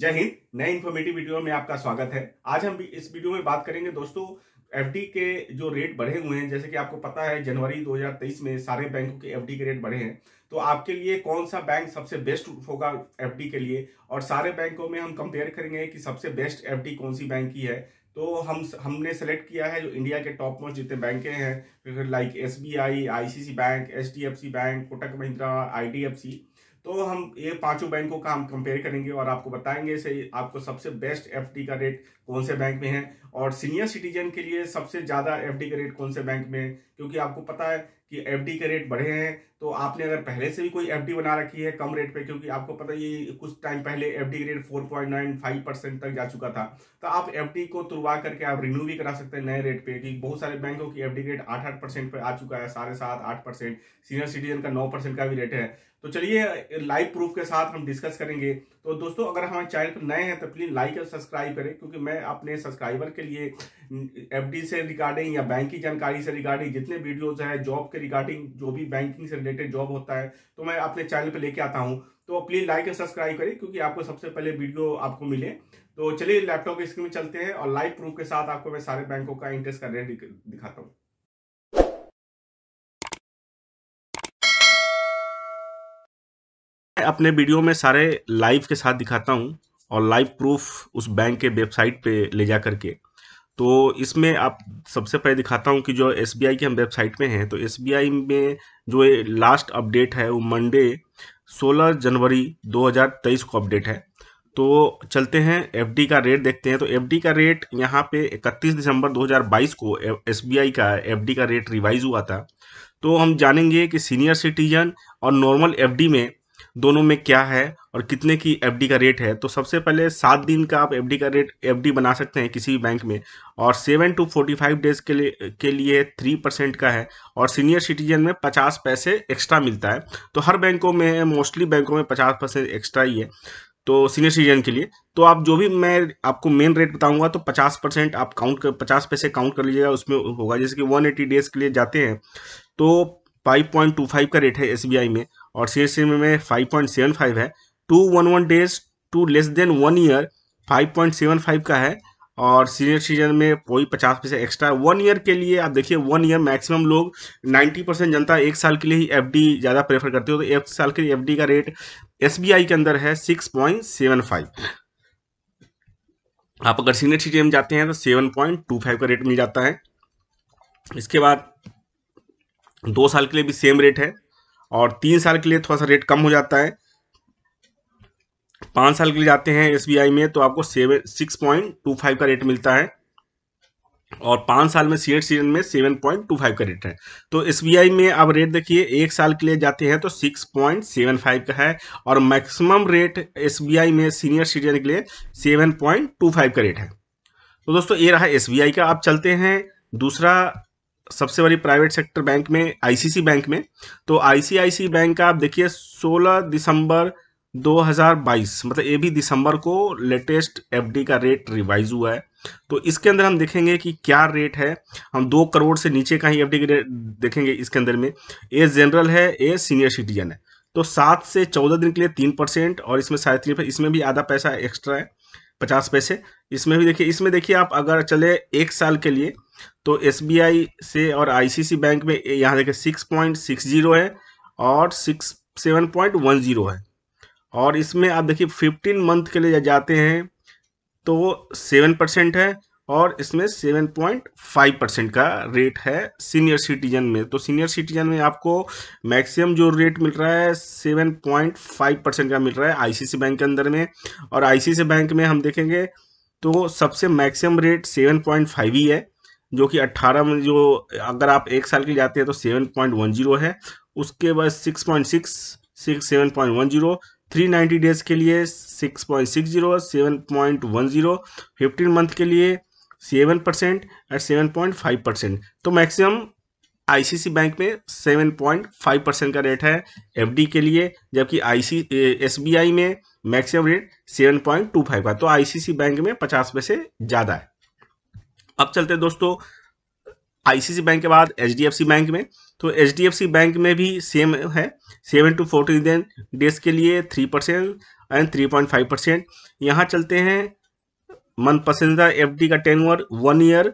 जय हिंद नए informative video में आपका स्वागत है आज हम इस वीडियो में बात करेंगे दोस्तों एफडी के जो रेट बढ़े हुए हैं जैसे कि आपको पता है जनवरी 2023 में सारे बैंकों के एफडी के रेट बढ़े हैं तो आपके लिए कौन सा बैंक सबसे बेस्ट होगा एफडी के लिए और सारे बैंकों में हम कंपेयर करेंगे कि सबसे बेस्ट एफ कौन सी बैंक की है तो हम हमने सेलेक्ट किया है जो इंडिया के टॉप मोस्ट जितने बैंकें हैं like S B I I C C bank H D F C bank Kotak Mahindra I D F C तो हम ये पांचों बैंकों का हम कंपेयर करेंगे और आपको बताएंगे से आपको सबसे बेस्ट एफडी का रेट कौन से बैंक में है और सीनियर सिटीजन के लिए सबसे ज़्यादा एफ का रेट कौन से बैंक में है क्योंकि आपको पता है कि एफ के रेट बढ़े हैं तो आपने अगर पहले से भी कोई एफ बना रखी है कम रेट पे क्योंकि आपको पता ही कुछ टाइम पहले F D rate four point nine five percent तक जा चुका था तो आप एफ को तुड़वा करके आप रिन्यू भी करा सकते हैं नए रेट पे कि बहुत सारे बैंकों की एफ रेट आठ आठ परसेंट पर आ चुका है साढ़े सात आठ परसेंट सीनियर सिटीजन का नौ परसेंट का भी रेट है तो चलिए लाइव प्रूफ के साथ हम डिस्कस करेंगे तो दोस्तों अगर हमारे चैनल पर नए हैं तो प्लीज लाइक और सब्सक्राइब करें क्योंकि मैं अपने सब्सक्राइबर के लिए एफडी से रिगार्डिंग या बैंक की जानकारी से रिगार्डिंग जितने वीडियोस हैं जॉब के रिगार्डिंग जो भी बैंकिंग से रिलेटेड जॉब होता है तो मैं अपने चैनल पे लेके आता हूँ तो प्लीज लाइक एंड सब्सक्राइब करें क्योंकि आपको सबसे पहले वीडियो आपको मिले तो चलिए लैपटॉप की स्क्रीन में चलते हैं और लाइव प्रूफ के साथ आपको मैं सारे बैंकों का इंटरेस्ट का रेट दिखाता हूँ अपने वीडियो में सारे लाइव के साथ दिखाता हूँ और लाइव प्रूफ उस बैंक के वेबसाइट पे ले जा करके तो इसमें आप सबसे पहले दिखाता हूँ कि जो एस की हम वेबसाइट में हैं तो एस में जो ये लास्ट अपडेट है वो मंडे 16 जनवरी 2023 को अपडेट है तो चलते हैं एफ का रेट देखते हैं तो एफ का रेट यहाँ पे 31 दिसंबर 2022 को एस का एफ का रेट रिवाइज हुआ था तो हम जानेंगे कि सीनियर सिटीजन और नॉर्मल एफ में दोनों में क्या है और कितने की एफडी का रेट है तो सबसे पहले सात दिन का आप एफडी का रेट एफडी बना सकते हैं किसी भी बैंक में और seven to forty five days के लिए के लिए थ्री परसेंट का है और सीनियर सिटीजन में पचास पैसे एक्स्ट्रा मिलता है तो हर बैंकों में मोस्टली बैंकों में पचास परसेंट एक्स्ट्रा ही है तो सीनियर सिटीजन के लिए तो आप जो भी मैं आपको मेन रेट बताऊंगा तो पचास परसेंट आप काउंट कर पचास पैसे काउंट कर लीजिएगा उसमें होगा जैसे कि वन डेज के लिए जाते हैं तो 5.25 का रेट है एस में और सी में 5.75 है two one one days to less than one year five point seven five का है और सीनियर सिटीजन में कोई पचास पैसे एक्स्ट्रा वन ईयर के लिए आप देखिए वन ईयर मैक्सिमम लोग नाइन्टी परसेंट जनता एक साल के लिए ही डी ज़्यादा प्रेफर करते हो तो एक साल के लिए डी का रेट आई के अंदर है सिक्स पॉइंट सेवन फाइव आप अगर सीनियर सिटीजन में जाते हैं तो सेवन पॉइंट टू फाइव का रेट मिल जाता है इसके बाद दो साल के लिए भी सेम रेट है और तीन साल के लिए थोड़ा सा रेट कम हो जाता है पाँच साल के लिए जाते हैं एस में तो आपको seven six point two five का रेट मिलता है और पाँच साल में सी एड सी में सेवन पॉइंट टू फाइव का रेट है तो एस में आप रेट देखिए एक साल के लिए जाते हैं तो सिक्स पॉइंट सेवन फाइव का है और मैक्सिमम रेट एस में सीनियर सिटीजन के लिए सेवन पॉइंट टू फाइव का रेट है तो दोस्तों ये रहा एस का आप चलते हैं दूसरा सबसे बड़ी प्राइवेट सेक्टर बैंक में आईसीसी बैंक में तो आईसीआईसी बैंक का आप देखिए 16 दिसंबर 2022 मतलब ये भी दिसंबर को लेटेस्ट एफडी का रेट रिवाइज हुआ है तो इसके अंदर हम देखेंगे कि क्या रेट है हम दो करोड़ से नीचे का ही एफडी के रेट देखेंगे इसके अंदर में ए जनरल है ए सीनियर सिटीजन है तो सात से चौदह दिन के लिए तीन परसेंट और इसमें साढ़े तीन इसमें भी आधा पैसा एक्स्ट्रा है पचास पैसे इसमें भी देखिए इसमें देखिए आप अगर चले एक साल के लिए तो एस से और आई बैंक में यहाँ देखिए सिक्स पॉइंट सिक्स जीरो है और six seven point one zero है और इसमें आप देखिए फिफ्टीन मंथ के लिए जाते हैं तो सेवन परसेंट है और इसमें सेवन पॉइंट फाइव परसेंट का रेट है सीनियर सिटीजन में तो सीनियर सिटीजन में आपको मैक्सिमम जो रेट मिल रहा है सेवन पॉइंट फाइव परसेंट का मिल रहा है आईसीसी बैंक के अंदर में और आईसीसी बैंक में हम देखेंगे तो सबसे maximum rate seven point five ही है जो कि अट्ठारह में जो अगर आप एक साल के जाते हैं तो सेवन पॉइंट वन जीरो है उसके बाद six point six six seven point one zero 390 days के लिए 6.60 7.10 15 मंथ के लिए 7 परसेंट एंड 7.5 परसेंट तो मैक्सिमम आईसीसी बैंक में 7.5 परसेंट का रेट है एफडी के लिए जबकि आईसी एसबीआई में मैक्सिमम रेट 7.25 का तो आईसीसी बैंक में 50 पैसे ज़्यादा है अब चलते हैं दोस्तों आईसीसी बैंक के बाद एच बैंक में तो एच बैंक में भी सेम है सेवन टू फोर्टीन दिन डेज के लिए three percent and three point five percent यहाँ चलते हैं मन पसंदीदा एफ का टेन ओवर वन ईयर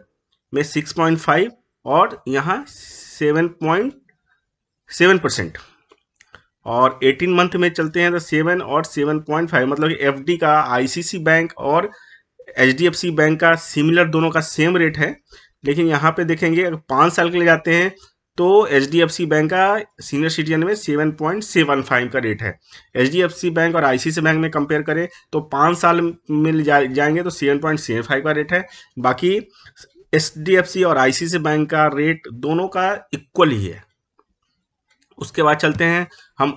में सिक्स पॉइंट फाइव और यहाँ सेवन पॉइंट सेवन परसेंट और एटीन मंथ में चलते हैं तो सेवन और सेवन पॉइंट फाइव मतलब एफ का आईसीसी बैंक और एच बैंक का सिमिलर दोनों का सेम रेट है लेकिन यहाँ पे देखेंगे अगर पाँच साल के लिए जाते हैं तो एच बैंक का सीनियर सिटीजन में सेवन पॉइंट सेवन फाइव का रेट है एच बैंक और आईसीआईसी बैंक में कंपेयर करें तो पाँच साल में जा, जाएंगे तो सेवन पॉइंट सेवन फाइव का रेट है बाकी एच और आईसीआईसी बैंक का रेट दोनों का इक्वल ही है उसके बाद चलते हैं हम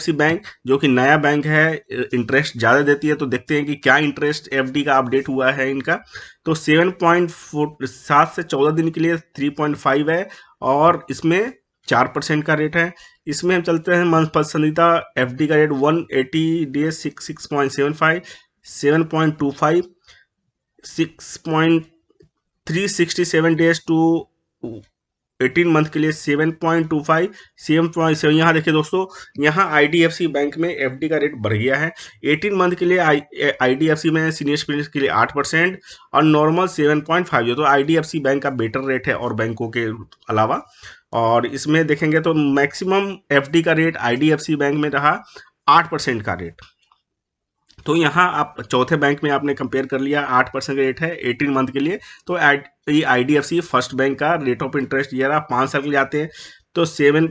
सी बैंक जो कि नया बैंक है इंटरेस्ट ज़्यादा देती है तो देखते हैं कि क्या इंटरेस्ट डी का अपडेट हुआ है इनका तो सेवन पॉइंट फोर सात से चौदह दिन के लिए थ्री पॉइंट फाइव है और इसमें चार परसेंट का रेट है इसमें हम चलते हैं मन पसंदीदा एफ का rate one eighty D S six six point seven five seven point two five six point three sixty seven days to eighteen month के लिए seven point two five seven point seven यहाँ देखिए दोस्तों यहाँ I bank में F का rate बढ़ गया है एटीन मंथ के लिए आई आई में सीनियर सिटीजन के लिए आठ परसेंट और नॉर्मल सेवन पॉइंट फाइव तो आई बैंक का बेटर रेट है और बैंकों के अलावा और इसमें देखेंगे तो मैक्सिमम एफ का रेट आई बैंक में रहा आठ परसेंट का रेट तो यहाँ आप चौथे बैंक में आपने कंपेयर कर लिया आठ परसेंट रेट है एटीन मंथ के लिए तो ये आई फर्स्ट बैंक का रेट ऑफ इंटरेस्ट ये रहा पाँच साल के लिए आते हैं तो सेवन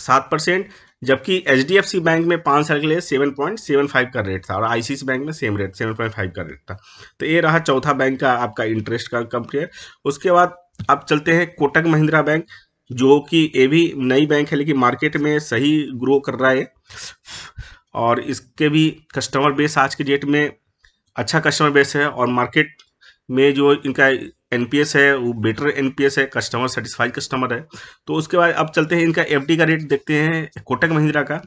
सात परसेंट जबकि एच बैंक में पाँच साल के लिए सेवन पॉइंट सेवन फाइव का रेट था और आई बैंक में same rate seven point five का रेट था तो ये रहा चौथा बैंक का आपका इंटरेस्ट का कंपेयर उसके बाद आप चलते हैं कोटक महिंद्रा बैंक जो कि ये भी नई बैंक है लेकिन मार्केट में सही ग्रो कर रहा है और इसके भी कस्टमर बेस आज के डेट में अच्छा कस्टमर बेस है और मार्केट में जो इनका एन है वो बेटर एन है कस्टमर सेटिस्फाइड कस्टमर है तो उसके बाद अब चलते हैं इनका एफ का रेट देखते हैं कोटक महिंद्रा का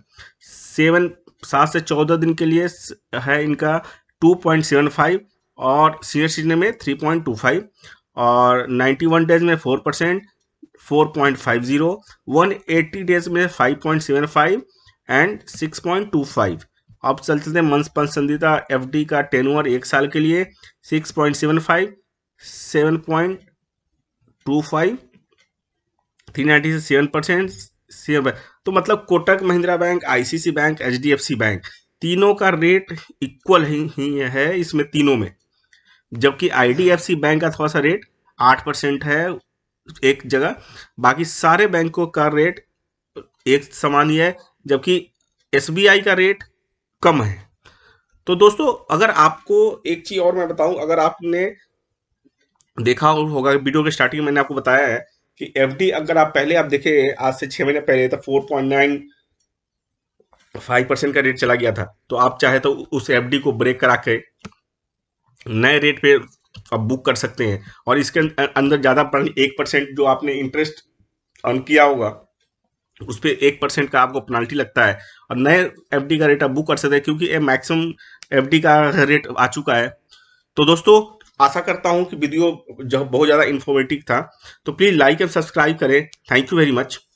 सेवन सात से चौदह दिन के लिए है इनका टू पॉइंट सेवन फाइव और सीनियर सिटीजन में थ्री पॉइंट टू फाइव और नाइन्टी वन डेज में four percent four point five zero one eighty days में five point seven five and 6.25 अब चल चलते हैं मंथ पसंदीदा एफ का टेनवर एक साल के लिए 6.75 7.25 390 से सेवन परसेंट सेवन तो मतलब Kotak Mahindra bank ICC bank HDFC bank तीनों का रेट इक्वल ही, ही है इसमें तीनों में जबकि आईडीएफसी बैंक का थोड़ा सा रेट आठ परसेंट है एक जगह बाकी सारे बैंकों का रेट एक समान ही है जबकि एसबीआई का रेट कम है तो दोस्तों अगर आपको एक चीज़ और मैं बताऊं अगर आपने देखा होगा वीडियो के स्टार्टिंग में मैंने आपको बताया है कि एफडी अगर आप पहले आप देखे आज से छह महीने पहले तो four point nine five percent का रेट चला गया था तो आप चाहे तो उस एफडी को ब्रेक करा के नए रेट पे आप बुक कर सकते हैं और इसके अं-, अंदर ज़्यादा एक परसेंट जो आपने इंटरेस्ट अर्न किया होगा उस पर एक परसेंट का आपको पेनाल्टी लगता है और नए एफ का रेट आप बुक कर सकते हैं क्योंकि ये मैक्सिमम एफ का रेट आ चुका है तो दोस्तों आशा करता हूँ कि वीडियो जो बहुत ज़्यादा इन्फॉर्मेटिव था तो प्लीज़ लाइक एंड सब्सक्राइब करें थैंक यू वेरी मच